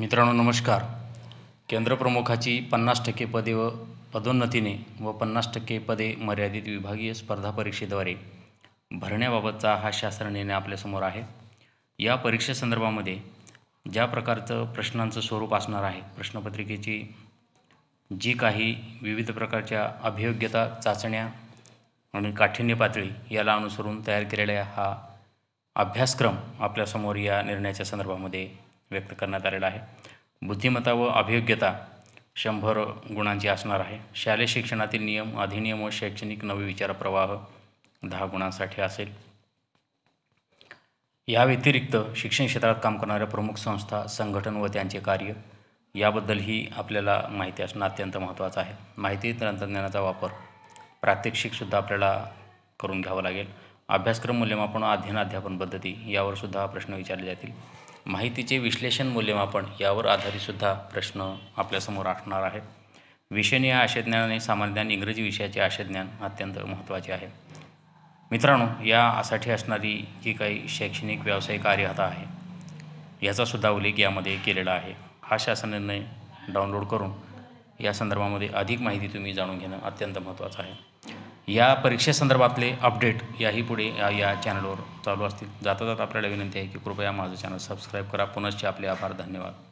मित्रांनो नमस्कार केंद्रप्रमुखाची पन्नास टक्के पदे व पदोन्नतीने व पन्नास टक्के पदे मर्यादित विभागीय स्पर्धा परीक्षेद्वारे भरण्याबाबतचा हा शासन निर्णय आपल्यासमोर आहे या परीक्षेसंदर्भामध्ये ज्या प्रकारचं प्रश्नांचं स्वरूप असणार आहे प्रश्नपत्रिकेची जी काही विविध प्रकारच्या अभियोग्यता चाचण्या आणि काठिण्य पातळी याला अनुसरून तयार केलेला हा अभ्यासक्रम आपल्यासमोर या निर्णयाच्या संदर्भामध्ये व्यक्त करण्यात आलेला आहे बुद्धिमत्ता व अभियोग्यता शंभर गुणांची असणार आहे शालेय शिक्षणातील नियम अधिनियम व शैक्षणिक नवे विचार प्रवाह दहा गुणांसाठी असेल या व्यतिरिक्त शिक्षण क्षेत्रात काम करणाऱ्या प्रमुख संस्था संघटन व त्यांचे कार्य याबद्दलही आपल्याला माहिती असणं अत्यंत महत्त्वाचं आहे माहिती तंत्रज्ञानाचा वापर प्रात्यक्षिकसुद्धा आपल्याला करून घ्यावं लागेल अभ्यासक्रम मूल्यमापन अध्ययन अध्यापन पद्धती यावरसुद्धा प्रश्न विचारले जातील माहितीचे विश्लेषण मूल्यमापन यावर आधारितसुद्धा प्रश्न आपल्यासमोर असणार आहे विषयनीय या आशयज्ञानाने सामान्य ज्ञान इंग्रजी विषयाचे आशयज्ञान अत्यंत महत्त्वाचे आहे मित्रांनो यासाठी असणारी जी काही शैक्षणिक व्यावसायिक कार्यहता आहे याचासुद्धा उल्लेख यामध्ये केलेला आहे हा शासन निर्णय डाउनलोड करून या संदर्भामध्ये अधिक माहिती तुम्ही जाणून घेणं अत्यंत महत्त्वाचं आहे या परीक्षेसंदर्भातले अपडेट याही पुढे या या चॅनलवर चालू असतील जाता जाता आपल्याला विनंती आहे की कृपया माझं चॅनल सबस्क्राईब करा पुनश्च आपले आभार धन्यवाद